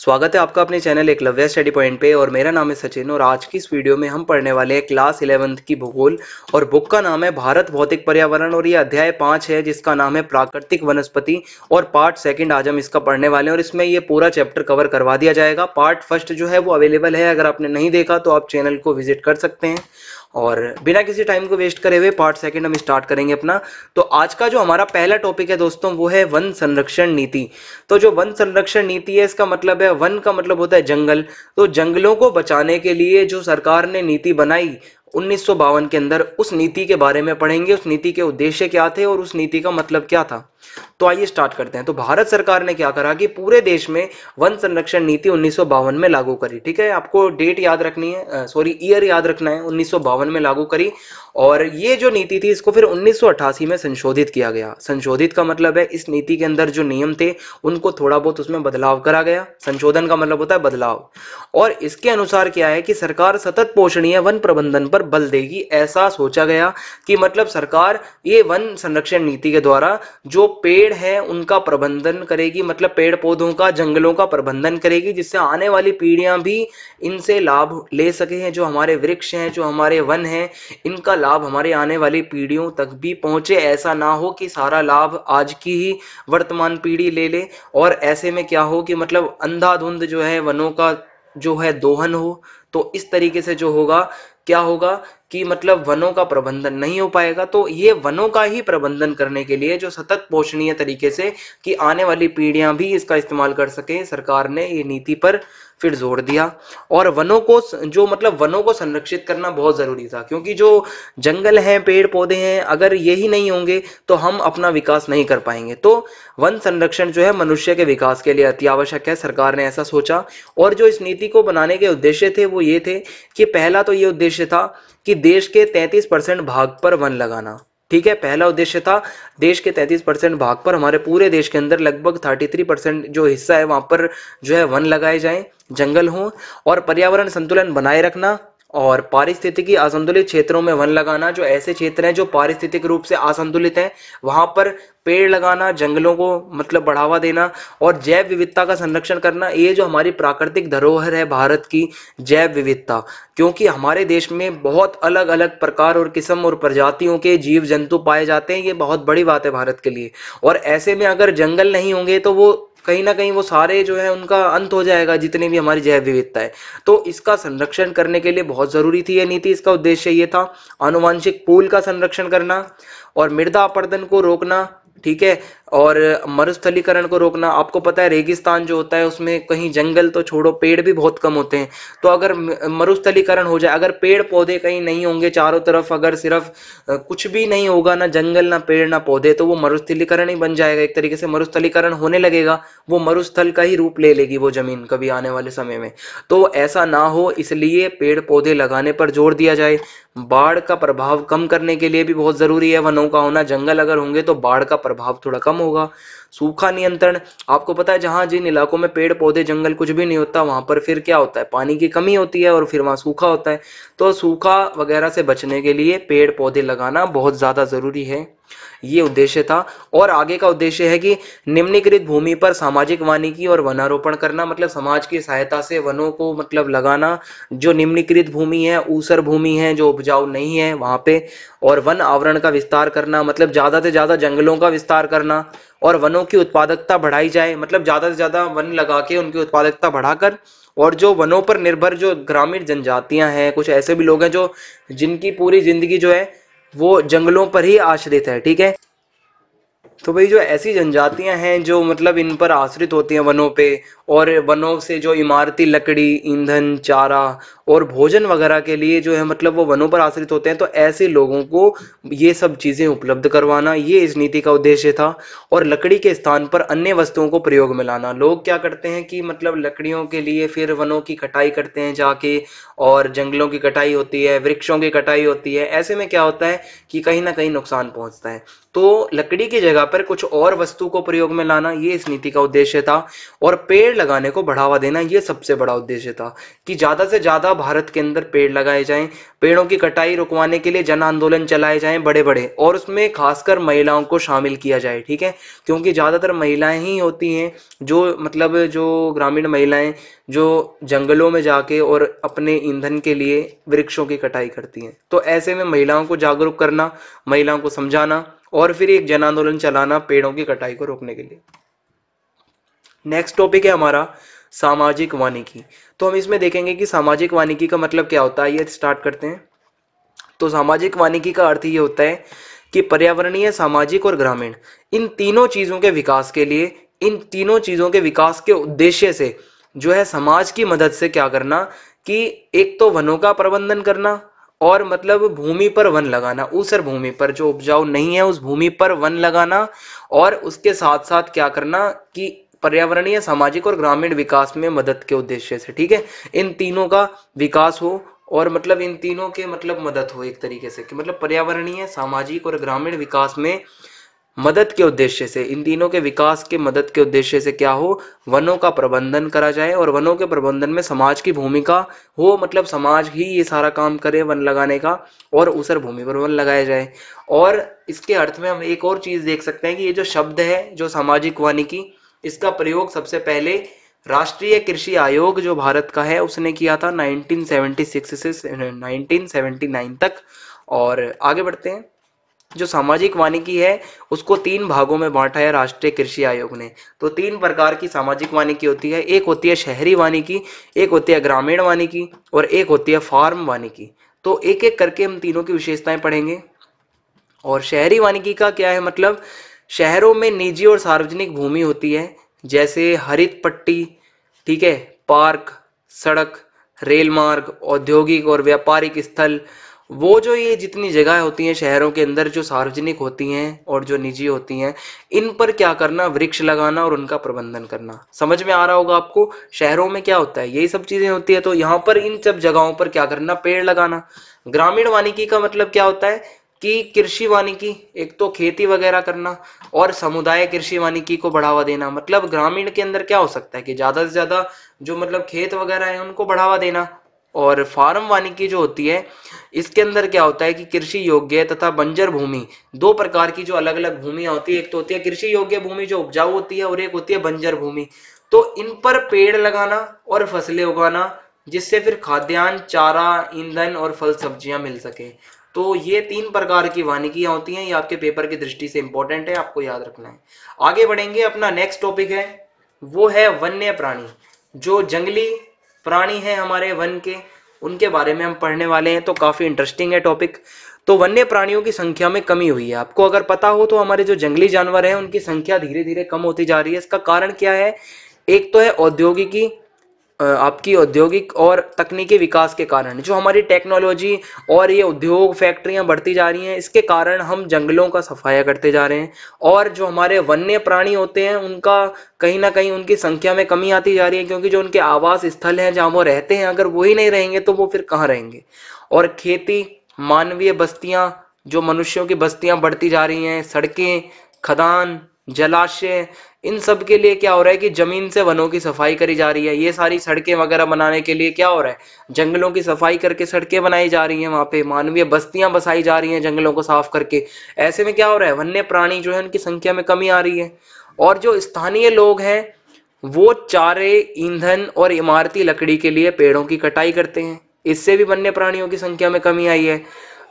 स्वागत है आपका अपने चैनल एक लव्य स्टडी पॉइंट पे और मेरा नाम है सचिन और आज की इस वीडियो में हम पढ़ने वाले हैं क्लास इलेवंथ की भूगोल और बुक का नाम है भारत भौतिक पर्यावरण और ये अध्याय पाँच है जिसका नाम है प्राकृतिक वनस्पति और पार्ट सेकंड आज हम इसका पढ़ने वाले हैं और इसमें ये पूरा चैप्टर कवर करवा दिया जाएगा पार्ट फर्स्ट जो है वो अवेलेबल है अगर आपने नहीं देखा तो आप चैनल को विजिट कर सकते हैं और बिना किसी टाइम को वेस्ट करे हुए पार्ट सेकंड हम स्टार्ट करेंगे अपना तो आज का जो हमारा पहला टॉपिक है दोस्तों वो है वन संरक्षण नीति तो जो वन संरक्षण नीति है इसका मतलब है वन का मतलब होता है जंगल तो जंगलों को बचाने के लिए जो सरकार ने नीति बनाई उन्नीस के अंदर उस नीति के बारे में पढ़ेंगे उस नीति के उद्देश्य क्या थे और उस नीति का मतलब क्या था तो आइए स्टार्ट करते हैं तो भारत सरकार ने क्या करा कि पूरे देश में वन संरक्षण नीति उन्नीस में लागू करी ठीक है आपको डेट याद रखनी है सॉरी ईयर याद रखना है उन्नीस में लागू करी और ये जो नीति थी इसको फिर 1988 में संशोधित किया गया संशोधित का मतलब है इस नीति के अंदर जो नियम थे उनको थोड़ा बहुत उसमें बदलाव करा गया संशोधन का मतलब होता है बदलाव और इसके अनुसार क्या है कि सरकार सतत पोषणीय वन प्रबंधन पर बल देगी ऐसा सोचा गया कि मतलब सरकार ये वन संरक्षण नीति के द्वारा जो पेड़ है उनका प्रबंधन करेगी मतलब पेड़ पौधों का जंगलों का प्रबंधन करेगी जिससे आने वाली पीढ़ियां भी इनसे लाभ ले सके हैं जो हमारे वृक्ष हैं जो हमारे वन हैं इनका लाभ लाभ हमारे आने वाली पीढ़ियों तक भी पहुंचे ऐसा ना हो कि सारा लाभ आज की ही वर्तमान पीढ़ी ले ले और ऐसे में क्या हो कि मतलब अंधाधुंध जो है वनों का जो है दोहन हो तो इस तरीके से जो होगा क्या होगा कि मतलब वनों का प्रबंधन नहीं हो पाएगा तो ये वनों का ही प्रबंधन करने के लिए जो सतत पोषणीय तरीके से कि आने वाली पीढ़ियां भी इसका इस्तेमाल कर सके सरकार ने ये नीति पर फिर जोर दिया और वनों को जो मतलब वनों को संरक्षित करना बहुत ज़रूरी था क्योंकि जो जंगल हैं पेड़ पौधे हैं अगर ये ही नहीं होंगे तो हम अपना विकास नहीं कर पाएंगे तो वन संरक्षण जो है मनुष्य के विकास के लिए अति आवश्यक है सरकार ने ऐसा सोचा और जो इस नीति को बनाने के उद्देश्य थे वो ये थे कि पहला तो ये उद्देश्य था कि देश के 33 परसेंट भाग पर वन लगाना ठीक है पहला उद्देश्य था देश के 33 परसेंट भाग पर हमारे पूरे देश के अंदर लगभग 33 परसेंट जो हिस्सा है वहां पर जो है वन लगाए जाएं जंगल हों और पर्यावरण संतुलन बनाए रखना और पारिस्थितिकी असंतुलित क्षेत्रों में वन लगाना जो ऐसे क्षेत्र हैं जो पारिस्थितिक रूप से असंतुलित हैं वहाँ पर पेड़ लगाना जंगलों को मतलब बढ़ावा देना और जैव विविधता का संरक्षण करना ये जो हमारी प्राकृतिक धरोहर है भारत की जैव विविधता क्योंकि हमारे देश में बहुत अलग अलग प्रकार और किस्म और प्रजातियों के जीव जंतु पाए जाते हैं ये बहुत बड़ी बात है भारत के लिए और ऐसे में अगर जंगल नहीं होंगे तो वो कहीं ना कहीं वो सारे जो है उनका अंत हो जाएगा जितने भी हमारी जैव विविधता है तो इसका संरक्षण करने के लिए बहुत ज़रूरी थी यह नीति इसका उद्देश्य ये था अनुवांशिक पूल का संरक्षण करना और मृदा अपर्दन को रोकना ठीक है और मरुस्थलीकरण को रोकना आपको पता है रेगिस्तान जो होता है उसमें कहीं जंगल तो छोड़ो पेड़ भी बहुत कम होते हैं तो अगर मरुस्थलीकरण हो जाए अगर पेड़ पौधे कहीं नहीं होंगे चारों तरफ अगर सिर्फ कुछ भी नहीं होगा ना जंगल ना पेड़ ना पौधे तो वो मरुस्थलीकरण ही बन जाएगा एक तरीके से मरुस्थलीकरण होने लगेगा वो मरुस्थल का ही रूप ले लेगी वो ज़मीन कभी आने वाले समय में तो ऐसा ना हो इसलिए पेड़ पौधे लगाने पर जोर दिया जाए बाढ़ का प्रभाव कम करने के लिए भी बहुत ज़रूरी है वनों का होना जंगल अगर होंगे तो बाढ़ का प्रभाव थोड़ा कम होगा सूखा नियंत्रण आपको पता है जहां जिन इलाकों में पेड़ पौधे जंगल कुछ भी नहीं होता वहाँ पर फिर क्या होता है पानी की कमी होती है और फिर वहां सूखा होता है तो सूखा वगैरह से बचने के लिए पेड़ पौधे लगाना बहुत ज़्यादा ज़रूरी है ये उद्देश्य था और आगे का उद्देश्य है कि निम्नीकृत भूमि पर सामाजिक वानिकी और वनारोपण करना मतलब समाज की सहायता से वनों को मतलब लगाना जो निम्नीकृत भूमि है ऊसर भूमि है जो उपजाऊ नहीं है वहां पे और वन आवरण का विस्तार करना मतलब ज़्यादा से ज़्यादा जंगलों का विस्तार करना और वनों की उत्पादकता बढ़ाई जाए मतलब ज़्यादा से ज़्यादा वन लगा के उनकी उत्पादकता बढ़ाकर और जो वनों पर निर्भर जो ग्रामीण जनजातियां हैं कुछ ऐसे भी लोग हैं जो जिनकी पूरी ज़िंदगी जो है वो जंगलों पर ही आश्रित है ठीक है तो भाई जो ऐसी जनजातियां हैं जो मतलब इन पर आश्रित होती हैं वनों पे और वनों से जो इमारती लकड़ी ईंधन चारा और भोजन वगैरह के लिए जो है मतलब वो वनों पर आश्रित होते हैं तो ऐसे लोगों को ये सब चीज़ें उपलब्ध करवाना ये इस नीति का उद्देश्य था और लकड़ी के स्थान पर अन्य वस्तुओं को प्रयोग में लाना लोग क्या करते हैं कि मतलब लकड़ियों के लिए फिर वनों की कटाई करते हैं जाके और जंगलों की कटाई होती है वृक्षों की कटाई होती है ऐसे में क्या होता है कि कहीं ना कहीं नुकसान पहुँचता है तो लकड़ी की जगह पर हटाकर कुछ और वस्तु को प्रयोग में लाना ये इस नीति का उद्देश्य था और पेड़ लगाने को बढ़ावा देना ये सबसे बड़ा उद्देश्य था कि ज़्यादा से ज़्यादा भारत के अंदर पेड़ लगाए जाएं पेड़ों की कटाई रुकवाने के लिए जन आंदोलन चलाए जाएं बड़े बड़े और उसमें खासकर महिलाओं को शामिल किया जाए ठीक है क्योंकि ज़्यादातर महिलाएं ही होती हैं जो मतलब जो ग्रामीण महिलाएं जो जंगलों में जाके और अपने ईंधन के लिए वृक्षों की कटाई करती हैं तो ऐसे में महिलाओं को जागरूक करना महिलाओं को समझाना और फिर एक जन आंदोलन चलाना पेड़ों की कटाई को रोकने के लिए नेक्स्ट टॉपिक है हमारा सामाजिक वानिकी तो हम इसमें देखेंगे कि सामाजिक वानिकी का मतलब क्या होता है ये स्टार्ट करते हैं तो सामाजिक वानिकी का अर्थ ये होता है कि पर्यावरणीय सामाजिक और ग्रामीण इन तीनों चीज़ों के विकास के लिए इन तीनों चीज़ों के विकास के उद्देश्य से जो है समाज की मदद से क्या करना कि एक तो वनों का प्रबंधन करना और मतलब भूमि पर वन लगाना ऊसर भूमि पर जो उपजाऊ नहीं है उस भूमि पर वन लगाना और उसके साथ साथ क्या करना कि पर्यावरणीय सामाजिक और ग्रामीण विकास में मदद के उद्देश्य से ठीक है इन तीनों का विकास हो और मतलब इन तीनों के मतलब मदद हो एक तरीके से कि मतलब पर्यावरणीय सामाजिक और ग्रामीण विकास में मदद के उद्देश्य से इन तीनों के विकास के मदद के उद्देश्य से क्या हो वनों का प्रबंधन करा जाए और वनों के प्रबंधन में समाज की भूमिका हो मतलब समाज ही ये सारा काम करे वन लगाने का और उसर भूमि पर वन लगाया जाए और इसके अर्थ में हम एक और चीज़ देख सकते हैं कि ये जो शब्द है जो सामाजिक वानिकी इसका प्रयोग सबसे पहले राष्ट्रीय कृषि आयोग जो भारत का है उसने किया था 1976 से 1979 तक और आगे बढ़ते हैं जो सामाजिक वानिकी है उसको तीन भागों में बांटा है राष्ट्रीय कृषि आयोग ने तो तीन प्रकार की सामाजिक वानिकी होती है एक होती है शहरी वानिकी एक होती है ग्रामीण वानिकी और एक होती है फार्म वानिकी तो एक एक करके हम तीनों की विशेषताएं पढ़ेंगे और शहरी वानिकी का क्या है मतलब शहरों में निजी और सार्वजनिक भूमि होती है जैसे हरित पट्टी ठीक है पार्क सड़क रेल मार्ग औद्योगिक और व्यापारिक स्थल वो जो ये जितनी जगह होती हैं शहरों के अंदर जो सार्वजनिक होती हैं और जो निजी होती हैं इन पर क्या करना वृक्ष लगाना और उनका प्रबंधन करना समझ में आ रहा होगा आपको शहरों में क्या होता है यही सब चीज़ें होती है तो यहाँ पर इन सब जगहों पर क्या करना पेड़ लगाना ग्रामीण वानिकी का मतलब क्या होता है कि कृषि वानिकी एक तो खेती वगैरह करना और समुदाय कृषि वानिकी को बढ़ावा देना मतलब ग्रामीण के अंदर क्या हो सकता है कि ज़्यादा से ज़्यादा जो मतलब खेत वगैरह है उनको बढ़ावा देना और फार्म वानिकी जो होती है इसके अंदर क्या होता है कि कृषि योग्य तथा बंजर भूमि दो प्रकार की जो अलग अलग भूमिया होती है एक तो होती है कृषि योग्य भूमि जो उपजाऊ होती है और एक होती है बंजर भूमि तो इन पर पेड़ लगाना और फसलें उगाना जिससे फिर खाद्यान्न चारा ईंधन और फल सब्जियां मिल सके तो ये तीन प्रकार की वानिकियां होती हैं ये आपके पेपर की दृष्टि से इंपॉर्टेंट है आपको याद रखना है आगे बढ़ेंगे अपना नेक्स्ट टॉपिक है वो है वन्य प्राणी जो जंगली प्राणी हैं हमारे वन के उनके बारे में हम पढ़ने वाले हैं तो काफ़ी इंटरेस्टिंग है टॉपिक तो वन्य प्राणियों की संख्या में कमी हुई है आपको अगर पता हो तो हमारे जो जंगली जानवर हैं उनकी संख्या धीरे धीरे कम होती जा रही है इसका कारण क्या है एक तो है औद्योगिकी आपकी औद्योगिक और तकनीकी विकास के कारण जो हमारी टेक्नोलॉजी और ये उद्योग फैक्ट्रियाँ बढ़ती जा रही हैं इसके कारण हम जंगलों का सफाया करते जा रहे हैं और जो हमारे वन्य प्राणी होते हैं उनका कहीं ना कहीं उनकी संख्या में कमी आती जा रही है क्योंकि जो उनके आवास स्थल हैं जहाँ वो रहते हैं अगर वही नहीं रहेंगे तो वो फिर कहाँ रहेंगे और खेती मानवीय बस्तियाँ जो मनुष्यों की बस्तियाँ बढ़ती जा रही हैं सड़कें खदान जलाशय इन सब के लिए क्या हो रहा है कि जमीन से वनों की सफाई करी जा रही है ये सारी सड़कें वगैरह बनाने के लिए क्या हो रहा है जंगलों की सफाई करके सड़कें बनाई जा रही हैं वहाँ पे मानवीय बस्तियां बसाई जा रही हैं जंगलों को साफ करके ऐसे में क्या हो रहा है वन्य प्राणी जो है उनकी संख्या में कमी आ रही है और जो स्थानीय लोग हैं वो चारे ईंधन और इमारती लकड़ी के लिए पेड़ों की कटाई करते हैं इससे भी वन्य प्राणियों की संख्या में कमी आई है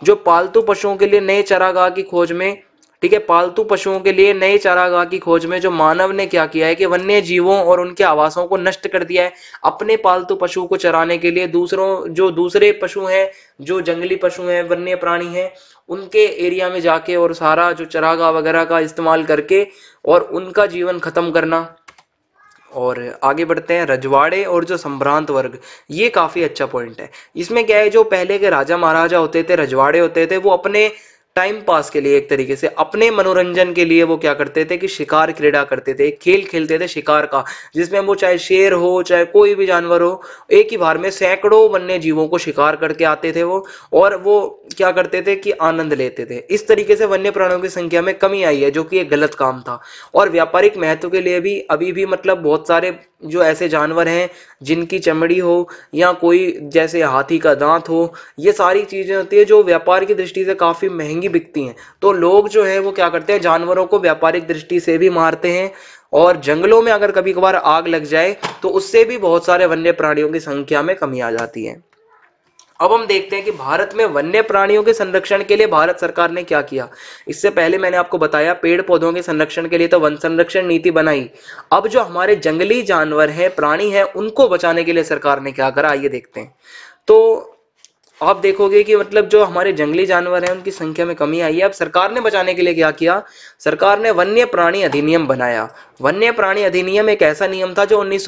जो पालतू पशुओं के लिए नए चरागाह की खोज में ठीक है पालतू पशुओं के लिए नए चारागाह की खोज में जो मानव ने क्या किया है कि वन्य जीवों और उनके आवासों को नष्ट कर दिया है अपने पालतू पशु को चराने के लिए दूसरों जो दूसरे पशु हैं जो जंगली पशु हैं वन्य प्राणी हैं उनके एरिया में जाके और सारा जो चरागाह वगैरह का इस्तेमाल करके और उनका जीवन खत्म करना और आगे बढ़ते हैं रजवाड़े और जो संभ्रांत वर्ग ये काफ़ी अच्छा पॉइंट है इसमें क्या है जो पहले के राजा महाराजा होते थे रजवाड़े होते थे वो अपने टाइम पास के लिए एक तरीके से अपने मनोरंजन के लिए वो क्या करते थे कि शिकार क्रीड़ा करते थे खेल खेलते थे शिकार का जिसमें वो चाहे शेर हो चाहे कोई भी जानवर हो एक ही बार में सैकड़ों वन्य जीवों को शिकार करके आते थे वो और वो क्या करते थे कि आनंद लेते थे इस तरीके से वन्य प्राणियों की संख्या में कमी आई है जो कि एक गलत काम था और व्यापारिक महत्व के लिए भी अभी भी मतलब बहुत सारे जो ऐसे जानवर हैं जिनकी चमड़ी हो या कोई जैसे हाथी का दांत हो ये सारी चीज़ें होती है जो व्यापार की दृष्टि से काफ़ी महंगी बिकती हैं तो लोग जो है वो क्या करते हैं जानवरों को व्यापारिक दृष्टि से भी मारते हैं और जंगलों में अगर कभी कभार आग लग जाए तो उससे भी बहुत सारे वन्य प्राणियों की संख्या में कमी आ जाती है अब हम देखते हैं कि भारत में वन्य प्राणियों के संरक्षण के लिए भारत सरकार ने क्या किया इससे पहले मैंने आपको बताया पेड़ पौधों के संरक्षण के लिए तो वन संरक्षण नीति बनाई अब जो हमारे जंगली जानवर हैं प्राणी हैं उनको बचाने के लिए सरकार ने क्या करा आइए देखते हैं तो आप देखोगे कि मतलब जो हमारे जंगली जानवर हैं उनकी संख्या में कमी आई है अब सरकार ने बचाने के लिए क्या किया सरकार ने वन्य प्राणी अधिनियम बनाया वन्य प्राणी अधिनियम एक ऐसा नियम था जो उन्नीस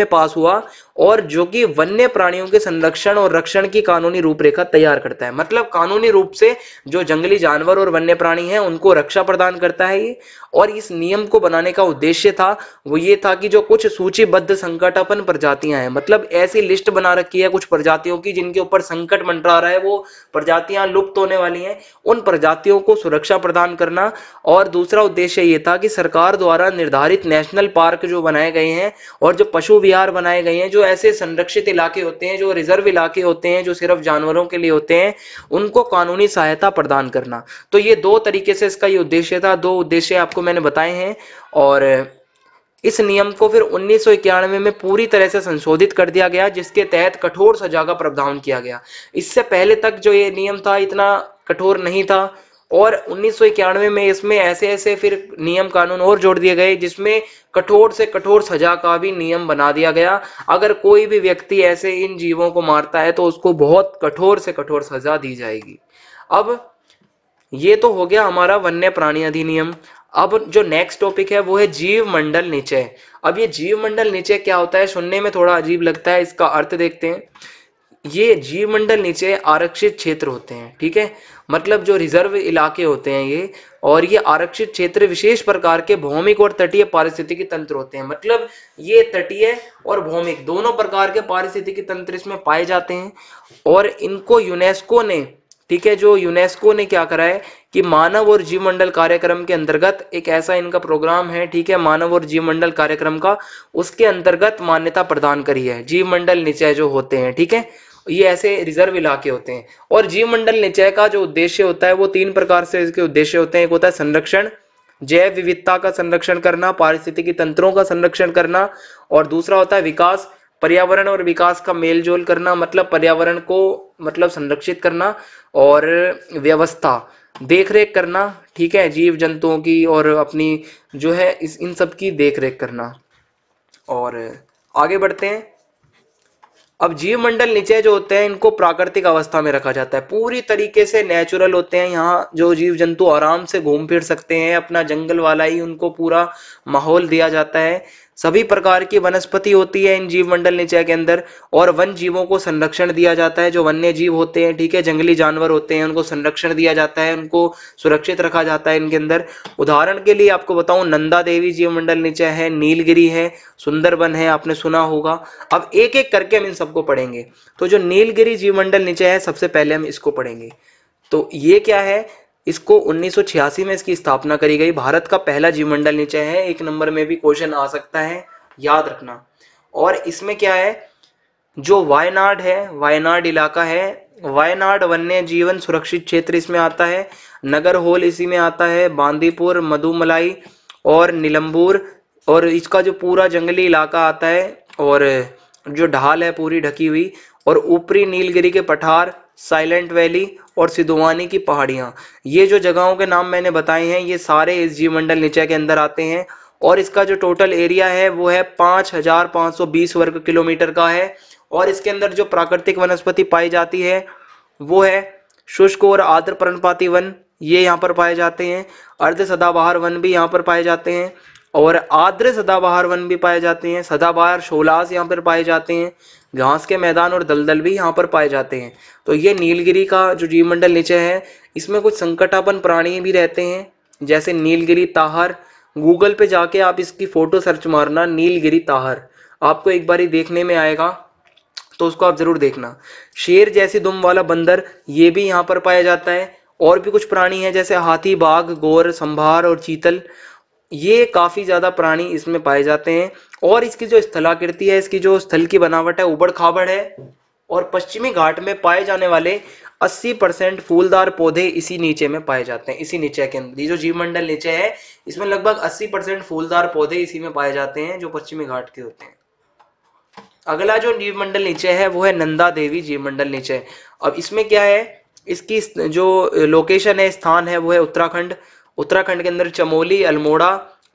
में पास हुआ और जो कि वन्य प्राणियों के संरक्षण और रक्षण की कानूनी रूपरेखा तैयार करता है मतलब कानूनी रूप से जो जंगली जानवर और वन्य प्राणी हैं उनको रक्षा प्रदान करता है ये और इस नियम को बनाने का उद्देश्य था वो ये था कि जो कुछ सूचीबद्ध संकटापन प्रजातियां हैं मतलब ऐसी लिस्ट बना रखी है कुछ प्रजातियों की जिनके ऊपर संकट मंडरा रहा है वो प्रजातियां लुप्त होने वाली हैं उन प्रजातियों को सुरक्षा प्रदान करना और दूसरा उद्देश्य ये था कि सरकार द्वारा निर्धारित नेशनल पार्क जो बनाए गए हैं और जो पशु विहार बनाए गए हैं जो ऐसे संरक्षित इलाके होते हैं जो रिजर्व इलाके होते हैं जो सिर्फ जानवरों के लिए होते हैं उनको कानूनी सहायता प्रदान करना तो ये दो तरीके से इसका ये उद्देश्य था दो उद्देश्य आपको मैंने बताए हैं और इस नियम को फिर उन्नीस में पूरी तरह से संशोधित कर दिया गया जिसके तहत कठोर सजा का प्रावधान किया गया इससे पहले तक जो ये नियम था इतना कठोर नहीं था और उन्नीस में इसमें ऐसे ऐसे फिर नियम कानून और जोड़ दिए गए जिसमें कठोर से कठोर सजा का भी नियम बना दिया गया अगर कोई भी व्यक्ति ऐसे इन जीवों को मारता है तो उसको बहुत कठोर से कठोर सजा दी जाएगी अब ये तो हो गया हमारा वन्य प्राणी अधिनियम अब जो नेक्स्ट टॉपिक है वो है जीव मंडल नीचे अब ये जीव मंडल नीचे क्या होता है सुनने में थोड़ा अजीब लगता है इसका अर्थ देखते हैं ये जीव मंडल नीचे आरक्षित क्षेत्र होते हैं ठीक है मतलब जो रिजर्व इलाके होते हैं ये और ये आरक्षित क्षेत्र विशेष प्रकार के भौमिक और तटीय पारिस्थितिकी तंत्र होते हैं मतलब ये तटीय और भौमिक दोनों प्रकार के पारिस्थितिकी तंत्र इसमें पाए जाते हैं और इनको यूनेस्को ने ठीक है जो यूनेस्को ने क्या करा है कि मानव और जीव मंडल कार्यक्रम के अंतर्गत एक ऐसा इनका प्रोग्राम है ठीक है मानव और जीव मंडल कार्यक्रम का उसके अंतर्गत मान्यता प्रदान करी है जीव मंडल निचय जो होते हैं ठीक है ये ऐसे रिजर्व इलाके होते हैं और जीव मंडल निचय का जो उद्देश्य होता है वो तीन प्रकार से इसके उद्देश्य होते हैं एक होता है संरक्षण जैव विविधता का संरक्षण करना पारिस्थितिकी तंत्रों का संरक्षण करना और दूसरा होता है विकास पर्यावरण और विकास का मेल जोल करना मतलब पर्यावरण को मतलब संरक्षित करना और व्यवस्था देख रेख करना ठीक है जीव जंतुओं की और अपनी जो है इस इन सब की देख रेख करना और आगे बढ़ते हैं अब जीव मंडल नीचे जो होते हैं इनको प्राकृतिक अवस्था में रखा जाता है पूरी तरीके से नेचुरल होते हैं यहाँ जो जीव जंतु आराम से घूम फिर सकते हैं अपना जंगल वाला ही उनको पूरा माहौल दिया जाता है सभी प्रकार की वनस्पति होती है इन जीव मंडल निचय के अंदर और वन जीवों को संरक्षण दिया जाता है जो वन्य जीव होते हैं ठीक है जंगली जानवर होते हैं उनको संरक्षण दिया जाता है उनको सुरक्षित रखा जाता है इनके अंदर उदाहरण के लिए आपको बताऊं नंदा देवी जीव मंडल निचय है नीलगिरी है सुंदरबन है आपने सुना होगा अब एक एक करके हम इन सबको पढ़ेंगे तो जो नीलगिरी जीव मंडल नीचे है सबसे पहले हम इसको पढ़ेंगे तो ये क्या है इसको 1986 में इसकी स्थापना करी गई भारत का पहला जीव मंडल नीचे है एक नंबर में भी क्वेश्चन आ सकता है याद रखना और इसमें क्या है जो वायनाड है वायनाड इलाका है वायनाड वन्य जीवन सुरक्षित क्षेत्र इसमें आता है नगर होल इसी में आता है बांदीपुर मधुमलाई और नीलम्बूर और इसका जो पूरा जंगली इलाका आता है और जो ढाल है पूरी ढकी हुई और ऊपरी नीलगिरी के पठार साइलेंट वैली और सिधुवानी की पहाड़ियाँ ये जो जगहों के नाम मैंने बताए हैं ये सारे इस जीव मंडल नीचे के अंदर आते हैं और इसका जो टोटल एरिया है वो है पाँच हजार पाँच सौ बीस वर्ग किलोमीटर का है और इसके अंदर जो प्राकृतिक वनस्पति पाई जाती है वो है शुष्क और आर्द्र पर्णपाती वन ये यहाँ पर पाए जाते हैं अर्ध सदाबहार वन भी यहाँ पर पाए जाते हैं और आर्द्र सदाबहार वन भी पाए जाते हैं सदाबहार शोलास यहाँ पर पाए जाते हैं घास के मैदान और दलदल भी यहाँ पर पाए जाते हैं तो ये नीलगिरी का जो जीवमंडल नीचे है इसमें कुछ संकटापन प्राणी भी रहते हैं जैसे नीलगिरी ताहर गूगल पे जाके आप इसकी फ़ोटो सर्च मारना नीलगिरी ताहर आपको एक बार ही देखने में आएगा तो उसको आप ज़रूर देखना शेर जैसी दुम वाला बंदर ये भी यहाँ पर पाया जाता है और भी कुछ प्राणी हैं जैसे हाथी बाघ गोर संभार और चीतल ये काफ़ी ज़्यादा प्राणी इसमें पाए जाते हैं और इसकी जो स्थलाकृति है इसकी जो स्थल की बनावट है उबड़ खाबड़ है और पश्चिमी घाट में पाए जाने वाले 80 परसेंट फूलदार पौधे इसी नीचे में पाए जाते हैं इसी नीचे के अंदर ये जो मंडल नीचे है इसमें लगभग 80 परसेंट फूलदार पौधे इसी में पाए जाते हैं जो पश्चिमी घाट के होते हैं अगला जो मंडल नीचे है वो है नंदा देवी जीव मंडल नीचे अब इसमें क्या है इसकी जो लोकेशन है स्थान है वो है उत्तराखंड उत्तराखंड के अंदर चमोली अल्मोड़ा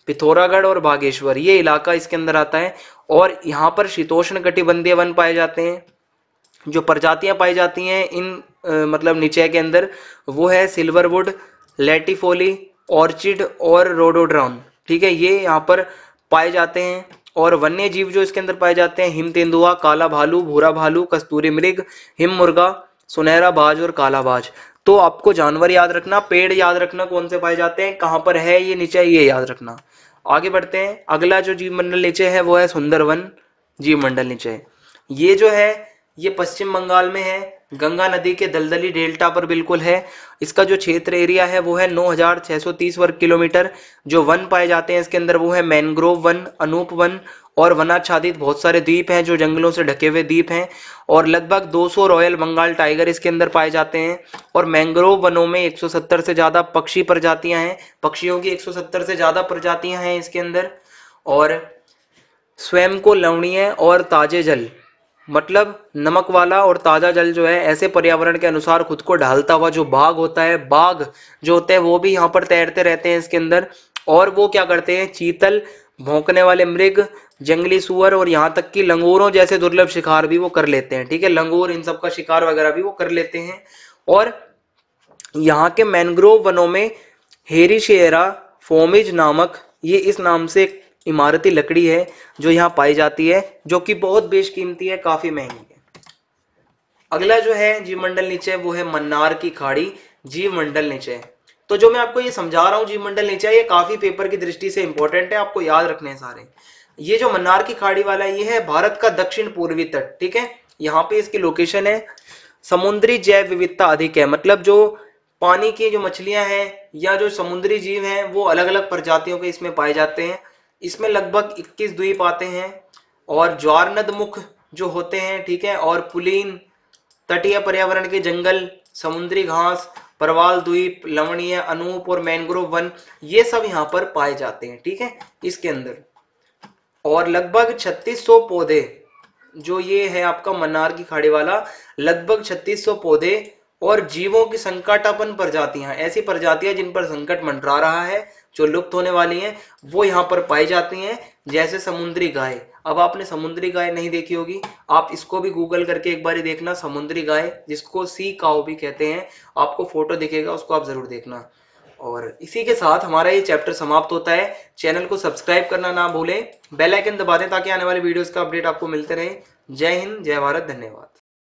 पिथौरागढ़ और बागेश्वर ये इलाका इसके अंदर आता है और यहाँ पर शीतोष्ण कटिबंधीय वन पाए जाते हैं जो प्रजातियाँ पाई जाती हैं इन आ, मतलब निचय के अंदर वो है सिल्वरवुड लेटिफोली ऑर्चिड और रोडोड्राउन ठीक है ये यहाँ पर पाए जाते हैं और वन्य जीव जो इसके अंदर पाए जाते हैं हिम तेंदुआ काला भालू भूरा भालू कस्तूरी मृग हिम मुर्गा सुनहरा बाज और काला बाज तो आपको जानवर याद रखना पेड़ याद रखना कौन से पाए जाते हैं कहाँ पर है ये नीचे ये याद रखना आगे बढ़ते हैं अगला जो जीव मंडल नीचे है वो है सुंदरवन मंडल नीचे ये जो है ये पश्चिम बंगाल में है गंगा नदी के दलदली डेल्टा पर बिल्कुल है इसका जो क्षेत्र एरिया है वो है 9630 वर्ग किलोमीटर जो वन पाए जाते हैं इसके अंदर वो है मैनग्रोव वन अनूप वन और वनाच्छादित बहुत सारे द्वीप हैं जो जंगलों से ढके हुए द्वीप हैं और लगभग 200 रॉयल बंगाल टाइगर इसके अंदर पाए जाते हैं और मैंग्रोव वनों में 170 से ज़्यादा पक्षी प्रजातियां हैं पक्षियों की 170 से ज़्यादा प्रजातियां हैं इसके अंदर और स्वयं को लवणीय और ताजे जल मतलब नमक वाला और ताज़ा जल जो है ऐसे पर्यावरण के अनुसार खुद को ढालता हुआ जो बाघ होता है बाघ जो होते हैं वो भी यहाँ पर तैरते रहते हैं इसके अंदर और वो क्या करते हैं चीतल भोंकने वाले मृग जंगली सुअर और यहाँ तक कि लंगूरों जैसे दुर्लभ शिकार भी वो कर लेते हैं ठीक है लंगूर इन सब का शिकार वगैरह भी वो कर लेते हैं और यहाँ के मैनग्रोव वनों में हेरी शेरा फोमिज नामक ये इस नाम से एक इमारती लकड़ी है जो यहाँ पाई जाती है जो कि बहुत बेशकीमती है काफी महंगी है अगला जो है जीव मंडल नीचे वो है मन्नार की खाड़ी जीव मंडल नीचे तो जो मैं आपको ये समझा रहा हूँ जीव मंडल नीचे ये काफी पेपर की दृष्टि से इंपॉर्टेंट है आपको याद रखने सारे ये जो मन्नार की खाड़ी वाला ये है भारत का दक्षिण पूर्वी तट ठीक है यहाँ पे इसकी लोकेशन है समुद्री जैव विविधता अधिक है मतलब जो पानी की जो मछलियां हैं या जो समुद्री जीव हैं वो अलग अलग प्रजातियों के इसमें पाए जाते हैं इसमें लगभग 21 द्वीप आते हैं और ज्वारनद मुख जो होते हैं ठीक है और पुलीन तटीय पर्यावरण के जंगल समुद्री घास परवाल द्वीप लवणीय अनूप और मैनग्रोव वन ये सब यहाँ पर पाए जाते हैं ठीक है इसके अंदर और लगभग 3600 पौधे जो ये है आपका मन्नार की खाड़ी वाला लगभग 3600 पौधे और जीवों की संकटापन प्रजातियां ऐसी प्रजातियां जिन पर संकट मंडरा रहा है जो लुप्त होने वाली हैं वो यहाँ पर पाई जाती हैं जैसे समुद्री गाय अब आपने समुद्री गाय नहीं देखी होगी आप इसको भी गूगल करके एक बार देखना समुद्री गाय जिसको सी काओ भी कहते हैं आपको फोटो दिखेगा उसको आप जरूर देखना और इसी के साथ हमारा ये चैप्टर समाप्त होता है चैनल को सब्सक्राइब करना ना भूलें बेल आइकन दबा दें ताकि आने वाले वीडियोस का अपडेट आपको मिलते रहे जय हिंद जय भारत धन्यवाद